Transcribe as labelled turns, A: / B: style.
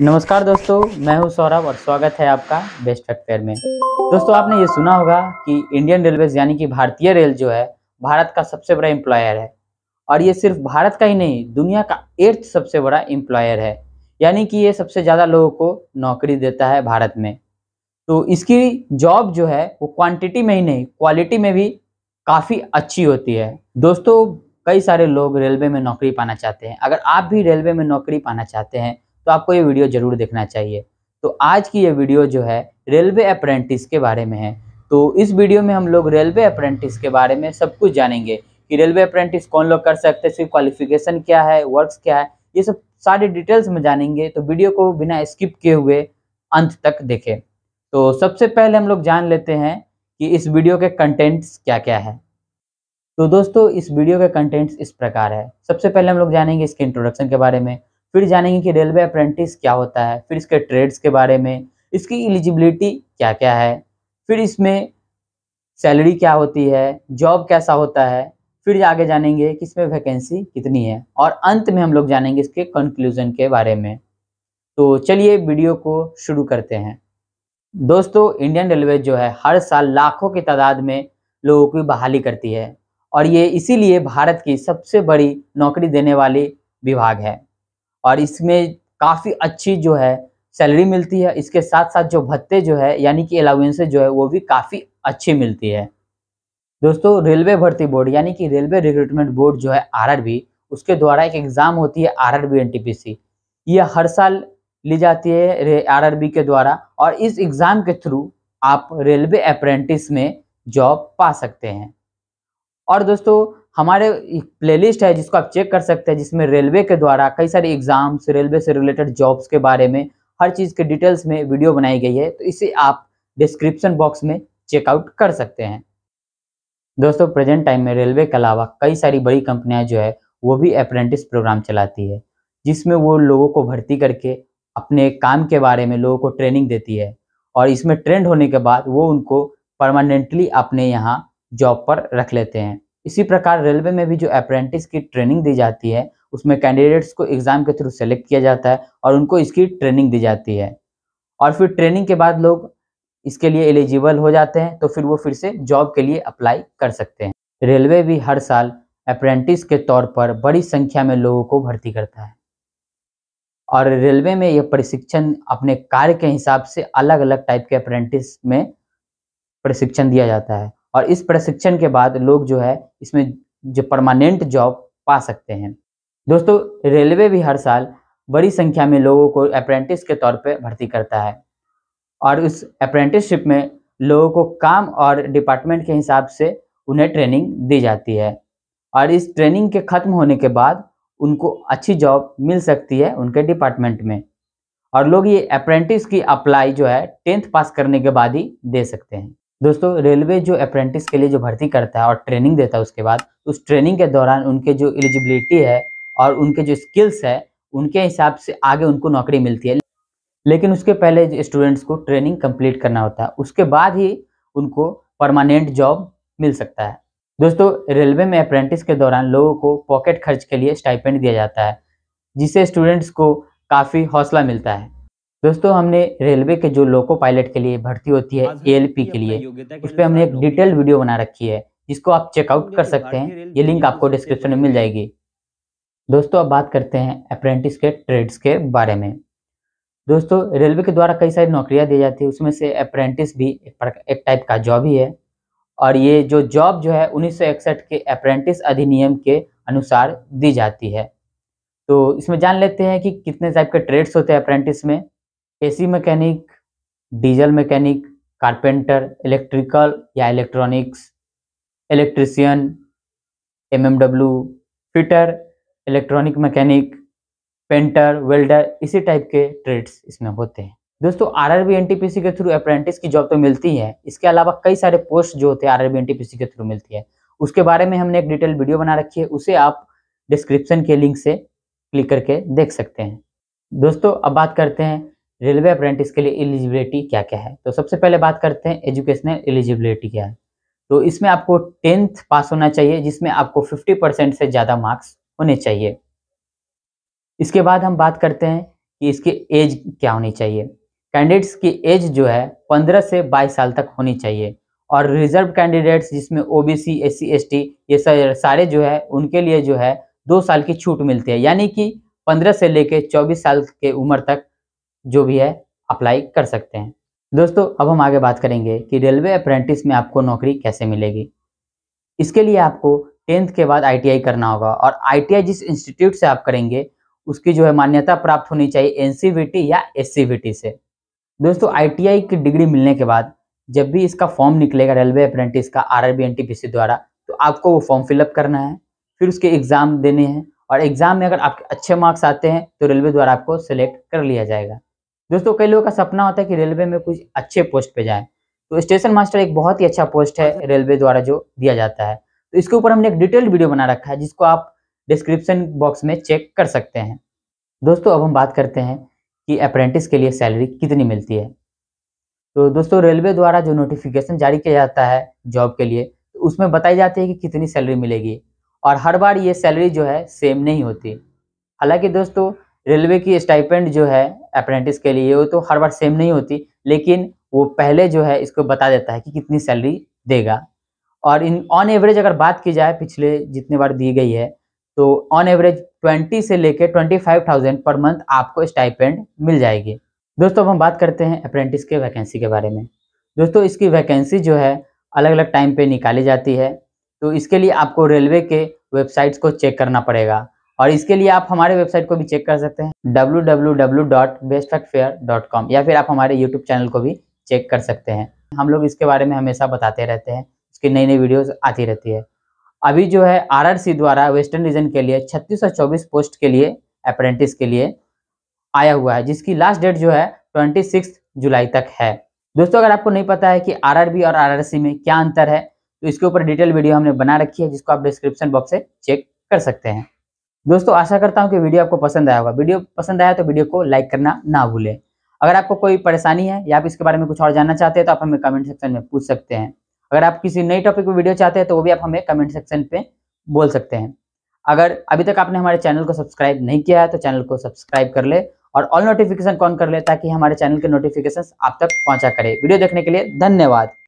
A: नमस्कार दोस्तों मैं हूं सौरभ और स्वागत है आपका बेस्ट फैक्टर में दोस्तों आपने ये सुना होगा कि इंडियन रेलवे यानी कि भारतीय रेल जो है भारत का सबसे बड़ा एम्प्लॉयर है और ये सिर्फ भारत का ही नहीं दुनिया का एर्थ सबसे बड़ा एम्प्लॉयर है यानी कि ये सबसे ज़्यादा लोगों को नौकरी देता है भारत में तो इसकी जॉब जो है वो क्वांटिटी में ही नहीं क्वालिटी में भी काफ़ी अच्छी होती है दोस्तों कई सारे लोग रेलवे में नौकरी पाना चाहते हैं अगर आप भी रेलवे में नौकरी पाना चाहते हैं तो आपको ये वीडियो ज़रूर देखना चाहिए तो आज की ये वीडियो जो है रेलवे अप्रेंटिस के बारे में है तो इस वीडियो में हम लोग रेलवे अप्रेंटिस के बारे में सब कुछ जानेंगे कि रेलवे अप्रेंटिस कौन लोग कर सकते हैं इसकी क्वालिफिकेशन क्या है वर्क्स क्या है ये सब सारे डिटेल्स में जानेंगे तो वीडियो को बिना स्किप किए हुए अंत तक देखें तो सबसे पहले हम लोग जान लेते हैं कि इस वीडियो के कंटेंट्स क्या क्या है तो दोस्तों इस वीडियो के कंटेंट्स इस प्रकार है सबसे पहले हम लोग जानेंगे इसके इंट्रोडक्शन के बारे में फिर जानेंगे कि रेलवे अप्रेंटिस क्या होता है फिर इसके ट्रेड्स के बारे में इसकी एलिजिबिलिटी क्या क्या है फिर इसमें सैलरी क्या होती है जॉब कैसा होता है फिर आगे जानेंगे कि इसमें वैकेंसी कितनी है और अंत में हम लोग जानेंगे इसके कंक्लूजन के बारे में तो चलिए वीडियो को शुरू करते हैं दोस्तों इंडियन रेलवे जो है हर साल लाखों की तादाद में लोगों की बहाली करती है और ये इसीलिए भारत की सबसे बड़ी नौकरी देने वाली विभाग है और इसमें काफ़ी अच्छी जो है सैलरी मिलती है इसके साथ साथ जो भत्ते जो है यानी कि अलाउेंसेज जो है वो भी काफ़ी अच्छी मिलती है दोस्तों रेलवे भर्ती बोर्ड यानी कि रेलवे रिक्रूटमेंट बोर्ड जो है आरआरबी उसके द्वारा एक एग्ज़ाम होती है आरआरबी एनटीपीसी ये हर साल ली जाती है आरआरबी के द्वारा और इस एग्ज़ाम के थ्रू आप रेलवे अप्रेंटिस में जॉब पा सकते हैं और दोस्तों हमारे प्लेलिस्ट है जिसको आप चेक कर सकते हैं जिसमें रेलवे के द्वारा कई सारे एग्जाम्स रेलवे से रिलेटेड जॉब्स के बारे में हर चीज़ के डिटेल्स में वीडियो बनाई गई है तो इसे आप डिस्क्रिप्शन बॉक्स में चेकआउट कर सकते हैं दोस्तों प्रेजेंट टाइम में रेलवे के अलावा कई सारी बड़ी कंपनियां जो है वो भी अप्रेंटिस प्रोग्राम चलाती है जिसमें वो लोगों को भर्ती करके अपने काम के बारे में लोगों को ट्रेनिंग देती है और इसमें ट्रेंड होने के बाद वो उनको परमानेंटली अपने यहाँ जॉब पर रख लेते हैं इसी प्रकार रेलवे में भी जो अप्रेंटिस की ट्रेनिंग दी जाती है उसमें कैंडिडेट्स को एग्ज़ाम के थ्रू सेलेक्ट किया जाता है और उनको इसकी ट्रेनिंग दी जाती है और फिर ट्रेनिंग के बाद लोग इसके लिए एलिजिबल हो जाते हैं तो फिर वो फिर से जॉब के लिए अप्लाई कर सकते हैं रेलवे भी हर साल अप्रेंटिस के तौर पर बड़ी संख्या में लोगों को भर्ती करता है और रेलवे में यह प्रशिक्षण अपने कार्य के हिसाब से अलग अलग टाइप के अप्रेंटिस में प्रशिक्षण दिया जाता है और इस प्रशिक्षण के बाद लोग जो है इसमें जो परमानेंट जॉब पा सकते हैं दोस्तों रेलवे भी हर साल बड़ी संख्या में लोगों को अप्रेंटिस के तौर पर भर्ती करता है और उस अप्रेंटिसशिप में लोगों को काम और डिपार्टमेंट के हिसाब से उन्हें ट्रेनिंग दी जाती है और इस ट्रेनिंग के ख़त्म होने के बाद उनको अच्छी जॉब मिल सकती है उनके डिपार्टमेंट में और लोग ये अप्रेंटिस की अप्लाई जो है टेंथ पास करने के बाद ही दे सकते हैं दोस्तों रेलवे जो अप्रेंटिस के लिए जो भर्ती करता है और ट्रेनिंग देता है उसके बाद उस ट्रेनिंग के दौरान उनके जो एलिजिबिलिटी है और उनके जो स्किल्स है उनके हिसाब से आगे उनको नौकरी मिलती है लेकिन उसके पहले स्टूडेंट्स को ट्रेनिंग कंप्लीट करना होता है उसके बाद ही उनको परमानेंट जॉब मिल सकता है दोस्तों रेलवे में अप्रेंटिस के दौरान लोगों को पॉकेट खर्च के लिए स्टाइपेंड दिया जाता है जिससे स्टूडेंट्स को काफ़ी हौसला मिलता है दोस्तों हमने रेलवे के जो लोको पायलट के लिए भर्ती होती है एएलपी के लिए उस पर हमने एक डिटेल वीडियो बना रखी है जिसको आप चेकआउट कर सकते हैं ये लिंक आपको डिस्क्रिप्शन में मिल जाएगी दोस्तों अब बात करते हैं अप्रेंटिस के ट्रेड्स के बारे में दोस्तों रेलवे के द्वारा कई सारी नौकरियां दी जाती है उसमें से अप्रेंटिस भी एक टाइप का जॉब ही है और ये जो जॉब जो है उन्नीस के अप्रेंटिस अधिनियम के अनुसार दी जाती है तो इसमें जान लेते हैं कि कितने टाइप के ट्रेड्स होते हैं अप्रेंटिस में AC mechanic diesel mechanic carpenter electrical या electronics electrician MMW fitter electronic mechanic painter welder इसी टाइप के ट्रेड्स इसमें होते हैं दोस्तों आर आर के थ्रू अप्रेंटिस की जॉब तो मिलती है इसके अलावा कई सारे पोस्ट जो होते हैं आर आर के थ्रू मिलती है उसके बारे में हमने एक डिटेल वीडियो बना रखी है उसे आप डिस्क्रिप्शन के लिंक से क्लिक करके देख सकते हैं दोस्तों अब बात करते हैं रेलवे अप्रेंटिस के लिए एलिजिबिलिटी क्या क्या है तो सबसे पहले बात करते हैं एजुकेशनल एलिजिबिलिटी क्या है तो इसमें आपको टेंथ पास होना चाहिए जिसमें आपको 50 परसेंट से ज़्यादा मार्क्स होने चाहिए इसके बाद हम बात करते हैं कि इसकी एज क्या होनी चाहिए कैंडिडेट्स की एज जो है 15 से 22 साल तक होनी चाहिए और रिजर्व कैंडिडेट्स जिसमें O B C S C S T ये सारे जो है उनके लिए जो है दो साल की छूट मिलती है यानी कि पंद्रह से लेकर चौबीस साल के उम्र तक जो भी है अप्लाई कर सकते हैं दोस्तों अब हम आगे बात करेंगे कि रेलवे अप्रेंटिस में आपको नौकरी कैसे मिलेगी इसके लिए आपको टेंथ के बाद आईटीआई करना होगा और आईटीआई जिस इंस्टीट्यूट से आप करेंगे उसकी जो है मान्यता प्राप्त होनी चाहिए एन या एस से दोस्तों आईटीआई की डिग्री मिलने के बाद जब भी इसका फॉर्म निकलेगा रेलवे अप्रेंटिस का आर आर द्वारा तो आपको वो फॉर्म फिलअप करना है फिर उसके एग्ज़ाम देने हैं और एग्ज़ाम में अगर आपके अच्छे मार्क्स आते हैं तो रेलवे द्वारा आपको सेलेक्ट कर लिया जाएगा दोस्तों कई लोगों का सपना होता है कि रेलवे में कुछ अच्छे पोस्ट पे जाए तो स्टेशन मास्टर एक बहुत ही अच्छा पोस्ट है हाँ। रेलवे द्वारा जो दिया जाता है तो इसके ऊपर हमने एक डिटेल्ड वीडियो बना रखा है जिसको आप डिस्क्रिप्शन बॉक्स में चेक कर सकते हैं दोस्तों अब हम बात करते हैं कि अप्रेंटिस के लिए सैलरी कितनी मिलती है तो दोस्तों रेलवे द्वारा जो नोटिफिकेशन जारी किया जाता है जॉब के लिए तो उसमें बताई जाती है कि कितनी सैलरी मिलेगी और हर बार ये सैलरी जो है सेम नहीं होती हालांकि दोस्तों रेलवे की स्टाइपेंड जो है अप्रेंटिस के लिए वो तो हर बार सेम नहीं होती लेकिन वो पहले जो है इसको बता देता है कि कितनी सैलरी देगा और इन ऑन एवरेज अगर बात की जाए पिछले जितने बार दी गई है तो ऑन एवरेज ट्वेंटी से लेकर twenty five thousand per month आपको स्टाइपेंड मिल जाएगी दोस्तों अब हम बात करते हैं अप्रेंटिस के वैकेंसी के बारे में दोस्तों इसकी वैकेंसी जो है अलग अलग टाइम पे निकाली जाती है तो इसके लिए आपको रेलवे के वेबसाइट्स को चेक करना पड़ेगा और इसके लिए आप हमारे वेबसाइट को भी चेक कर सकते हैं डब्ल्यू या फिर आप हमारे यूट्यूब चैनल को भी चेक कर सकते हैं हम लोग इसके बारे में हमेशा बताते रहते हैं उसकी नई नई वीडियोस आती रहती है अभी जो है आरआरसी द्वारा वेस्टर्न रीजन के लिए चौबीस पोस्ट के लिए अप्रेंटिस के लिए आया हुआ है जिसकी लास्ट डेट जो है ट्वेंटी जुलाई तक है दोस्तों अगर आपको नहीं पता है कि आर और आर में क्या अंतर है तो इसके ऊपर डिटेल वीडियो हमने बना रखी है जिसको आप डिस्क्रिप्शन बॉक्स से चेक कर सकते हैं दोस्तों आशा करता हूँ कि वीडियो आपको पसंद आया होगा वीडियो पसंद आया तो वीडियो को लाइक करना ना भूलें अगर आपको कोई परेशानी है या आप इसके बारे में कुछ और जानना चाहते हैं तो आप हमें कमेंट सेक्शन में पूछ सकते हैं अगर आप किसी नई टॉपिक पर वीडियो चाहते हैं तो वो भी आप हमें कमेंट सेक्शन पे बोल सकते हैं अगर अभी तक आपने हमारे चैनल को सब्सक्राइब नहीं किया है तो चैनल को सब्सक्राइब कर ले और ऑल नोटिफिकेशन कौन कर ले ताकि हमारे चैनल के नोटिफिकेशन आप तक पहुंचा करें वीडियो देखने के लिए धन्यवाद